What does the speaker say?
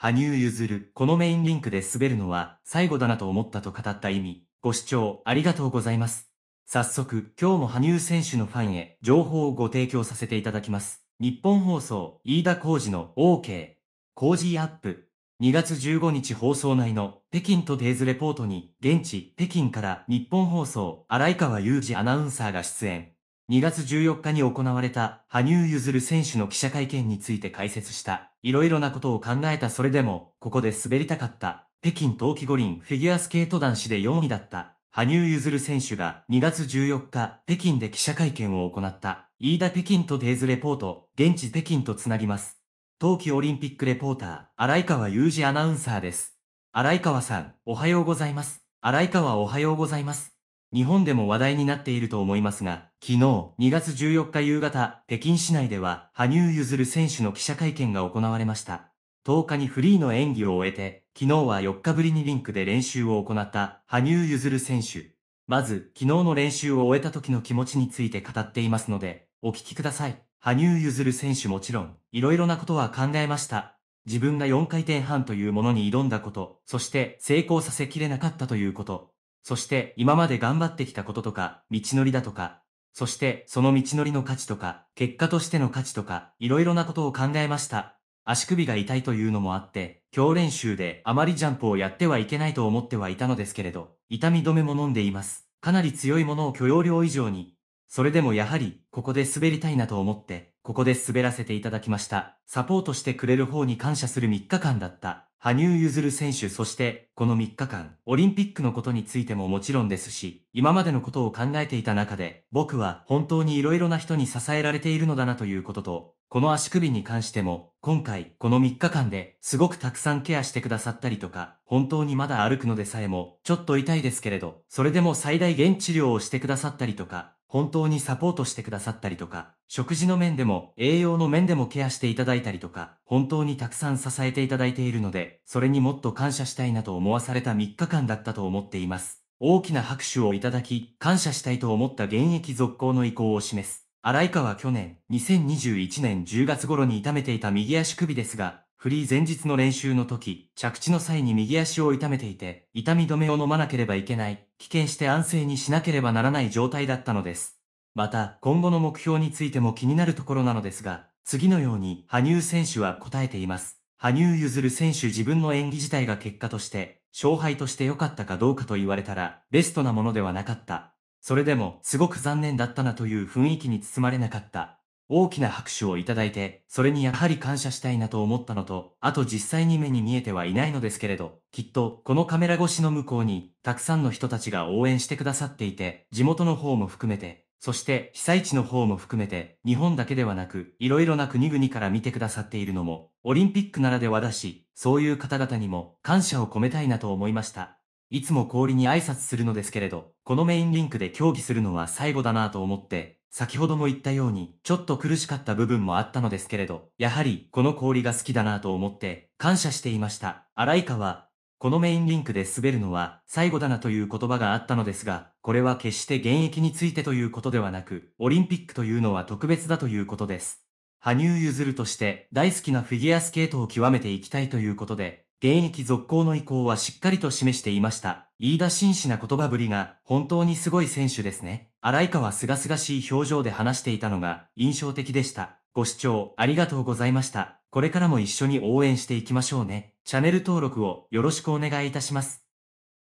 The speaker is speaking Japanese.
羽生結弦、このメインリンクで滑るのは最後だなと思ったと語った意味、ご視聴ありがとうございます。早速、今日も羽生選手のファンへ情報をご提供させていただきます。日本放送、飯田浩二の OK、工事アップ。2月15日放送内の北京とデイズレポートに現地北京から日本放送荒井川雄二アナウンサーが出演。2月14日に行われた羽生結弦選手の記者会見について解説したいろいろなことを考えたそれでも、ここで滑りたかった。北京冬季五輪フィギュアスケート男子で4位だった。羽生結弦選手が2月14日、北京で記者会見を行った。飯田北京とデイズレポート、現地北京とつなぎます。冬季オリンピックレポーター、荒井川雄二アナウンサーです。荒井川さん、おはようございます。荒井川おはようございます。日本でも話題になっていると思いますが、昨日2月14日夕方、北京市内では羽生結弦選手の記者会見が行われました。10日にフリーの演技を終えて、昨日は4日ぶりにリンクで練習を行った羽生結弦選手。まず、昨日の練習を終えた時の気持ちについて語っていますので、お聞きください。羽生結弦選手もちろん、いろいろなことは考えました。自分が4回転半というものに挑んだこと、そして成功させきれなかったということ、そして今まで頑張ってきたこととか、道のりだとか、そしてその道のりの価値とか、結果としての価値とか、いろいろなことを考えました。足首が痛いというのもあって、強練習であまりジャンプをやってはいけないと思ってはいたのですけれど、痛み止めも飲んでいます。かなり強いものを許容量以上に。それでもやはり、ここで滑りたいなと思って、ここで滑らせていただきました。サポートしてくれる方に感謝する3日間だった。羽生結弦選手そしてこの3日間オリンピックのことについてももちろんですし今までのことを考えていた中で僕は本当に色々な人に支えられているのだなということとこの足首に関しても今回この3日間ですごくたくさんケアしてくださったりとか本当にまだ歩くのでさえもちょっと痛いですけれどそれでも最大限治療をしてくださったりとか本当にサポートしてくださったりとか、食事の面でも栄養の面でもケアしていただいたりとか、本当にたくさん支えていただいているので、それにもっと感謝したいなと思わされた3日間だったと思っています。大きな拍手をいただき、感謝したいと思った現役続行の意向を示す。荒井川は去年、2021年10月頃に痛めていた右足首ですが、フリー前日の練習の時、着地の際に右足を痛めていて、痛み止めを飲まなければいけない、危険して安静にしなければならない状態だったのです。また、今後の目標についても気になるところなのですが、次のように、羽生選手は答えています。羽生結弦選手自分の演技自体が結果として、勝敗として良かったかどうかと言われたら、ベストなものではなかった。それでも、すごく残念だったなという雰囲気に包まれなかった。大きな拍手をいただいて、それにやはり感謝したいなと思ったのと、あと実際に目に見えてはいないのですけれど、きっとこのカメラ越しの向こうに、たくさんの人たちが応援してくださっていて、地元の方も含めて、そして被災地の方も含めて、日本だけではなく、いろいろな国々から見てくださっているのも、オリンピックならではだし、そういう方々にも感謝を込めたいなと思いました。いつも氷に挨拶するのですけれど、このメインリンクで協議するのは最後だなと思って、先ほども言ったように、ちょっと苦しかった部分もあったのですけれど、やはり、この氷が好きだなと思って、感謝していました。荒井川、このメインリンクで滑るのは、最後だなという言葉があったのですが、これは決して現役についてということではなく、オリンピックというのは特別だということです。羽生結弦として、大好きなフィギュアスケートを極めていきたいということで、現役続行の意向はしっかりと示していました。飯田真摯な言葉ぶりが本当にすごい選手ですね。荒川すがすがしい表情で話していたのが印象的でした。ご視聴ありがとうございました。これからも一緒に応援していきましょうね。チャンネル登録をよろしくお願いいたします。